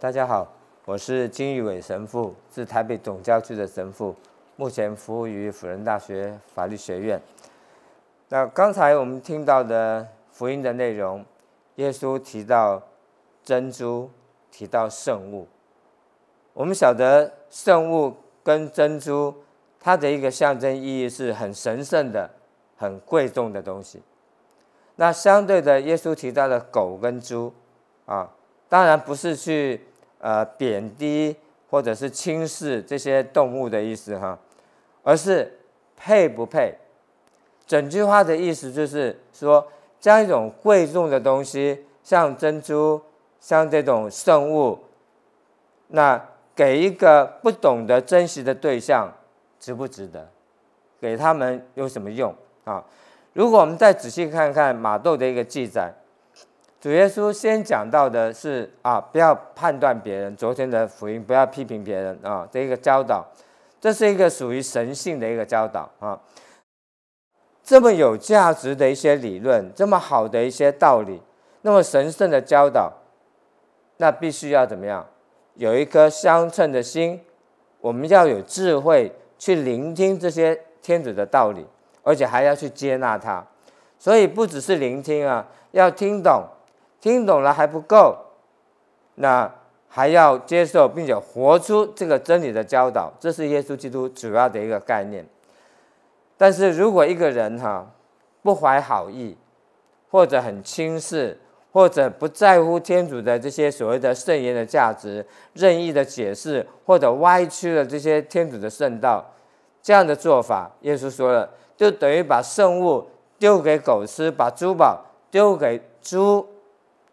大家好，我是金玉伟神父，是台北总教区的神父，目前服务于辅仁大学法律学院。那刚才我们听到的福音的内容，耶稣提到珍珠，提到圣物。我们晓得圣物跟珍珠，它的一个象征意义是很神圣的、很贵重的东西。那相对的，耶稣提到的狗跟猪，啊。当然不是去呃贬低或者是轻视这些动物的意思哈，而是配不配？整句话的意思就是说，这样一种贵重的东西，像珍珠，像这种圣物，那给一个不懂得珍惜的对象，值不值得？给他们有什么用啊？如果我们再仔细看看马窦的一个记载。主耶稣先讲到的是啊，不要判断别人，昨天的福音不要批评别人啊，这一个教导，这是一个属于神性的一个教导啊。这么有价值的一些理论，这么好的一些道理，那么神圣的教导，那必须要怎么样？有一颗相称的心，我们要有智慧去聆听这些天主的道理，而且还要去接纳它。所以不只是聆听啊，要听懂。听懂了还不够，那还要接受并且活出这个真理的教导，这是耶稣基督主要的一个概念。但是如果一个人哈不怀好意，或者很轻视，或者不在乎天主的这些所谓的圣言的价值，任意的解释或者歪曲了这些天主的圣道，这样的做法，耶稣说了，就等于把圣物丢给狗吃，把珠宝丢给猪。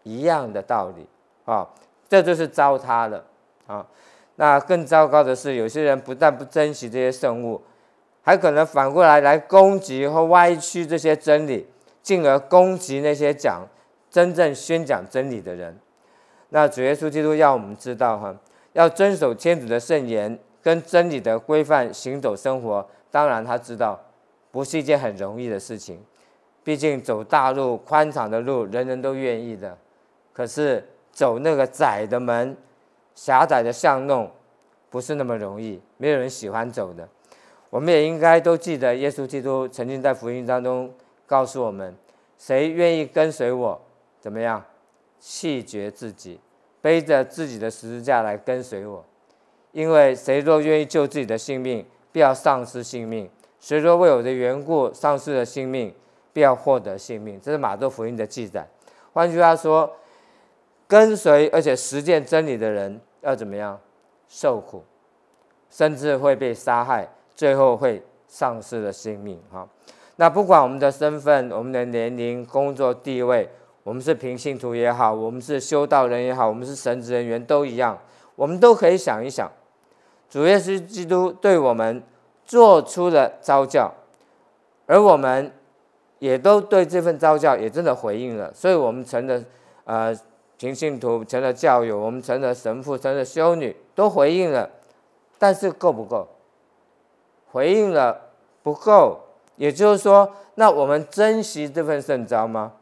一样的道理啊，这就是糟蹋了啊。那更糟糕的是，有些人不但不珍惜这些圣物，还可能反过来来攻击和歪曲这些真理，进而攻击那些讲真正宣讲真理的人。那主耶稣基督要我们知道，哈，要遵守天主的圣言跟真理的规范行走生活。当然，他知道不是一件很容易的事情，毕竟走大路宽敞的路，人人都愿意的。可是走那个窄的门，狭窄的巷弄，不是那么容易，没有人喜欢走的。我们也应该都记得，耶稣基督曾经在福音当中告诉我们：谁愿意跟随我，怎么样？弃绝自己，背着自己的十字架来跟随我。因为谁若愿意救自己的性命，必要丧失性命；谁若为我的缘故丧失了性命，必要获得性命。这是马太福音的记载。换句话说，跟随而且实践真理的人要怎么样受苦，甚至会被杀害，最后会丧失了性命。哈，那不管我们的身份、我们的年龄、工作、地位，我们是平信徒也好，我们是修道人也好，我们是神职人员都一样，我们都可以想一想，主耶稣基督对我们做出了招教，而我们也都对这份招教也真的回应了，所以我们成了，呃。平信徒成了教友，我们成了神父，成了修女，都回应了，但是够不够？回应了不够，也就是说，那我们珍惜这份圣招吗？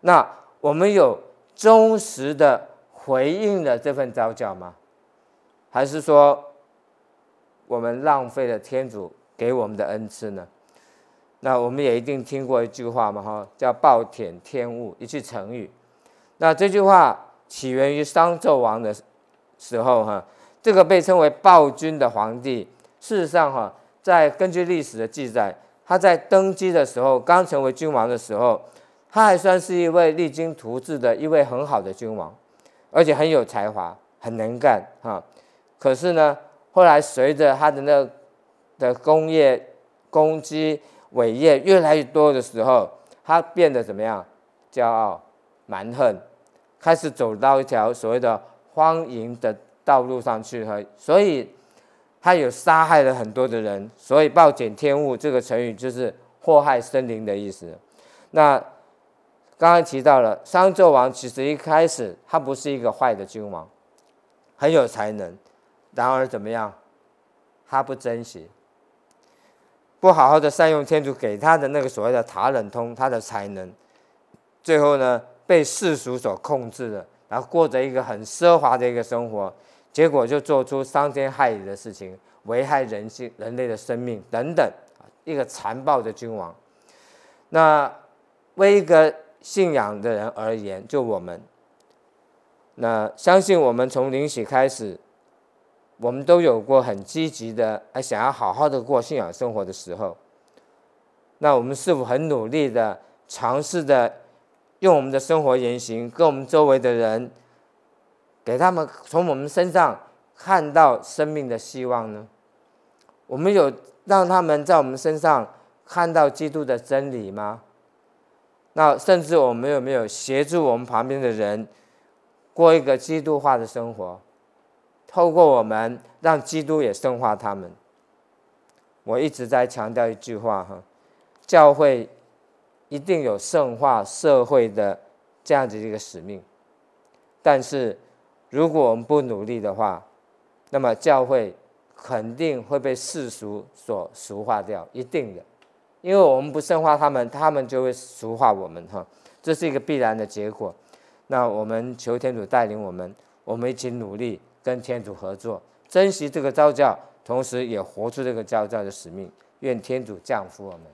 那我们有忠实的回应了这份招教吗？还是说，我们浪费了天主给我们的恩赐呢？那我们也一定听过一句话嘛，哈，叫暴殄天物，一句成语。那这句话起源于商纣王的时时候，哈，这个被称为暴君的皇帝，事实上，哈，在根据历史的记载，他在登基的时候，刚成为君王的时候，他还算是一位励精图治的一位很好的君王，而且很有才华，很能干，哈。可是呢，后来随着他的那的工业、攻击。伟业越来越多的时候，他变得怎么样？骄傲、蛮横。开始走到一条所谓的荒淫的道路上去，所以他有杀害了很多的人。所以“暴殄天物”这个成语就是祸害森林的意思。那刚刚提到了商纣王，其实一开始他不是一个坏的君王，很有才能。然而怎么样，他不珍惜，不好好的善用天主给他的那个所谓的“塔冷通”他的才能，最后呢？被世俗所控制的，然后过着一个很奢华的一个生活，结果就做出伤天害理的事情，危害人性、人类的生命等等，一个残暴的君王。那为一个信仰的人而言，就我们，那相信我们从领取开始，我们都有过很积极的，还想要好好的过信仰生活的时候。那我们是否很努力的尝试的？用我们的生活言行跟我们周围的人，给他们从我们身上看到生命的希望呢？我们有让他们在我们身上看到基督的真理吗？那甚至我们有没有协助我们旁边的人过一个基督化的生活？透过我们让基督也深化他们。我一直在强调一句话哈，教会。一定有圣化社会的这样子一个使命，但是如果我们不努力的话，那么教会肯定会被世俗所俗化掉，一定的，因为我们不圣化他们，他们就会俗化我们，哈，这是一个必然的结果。那我们求天主带领我们，我们一起努力跟天主合作，珍惜这个教教，同时也活出这个教教的使命。愿天主降福我们。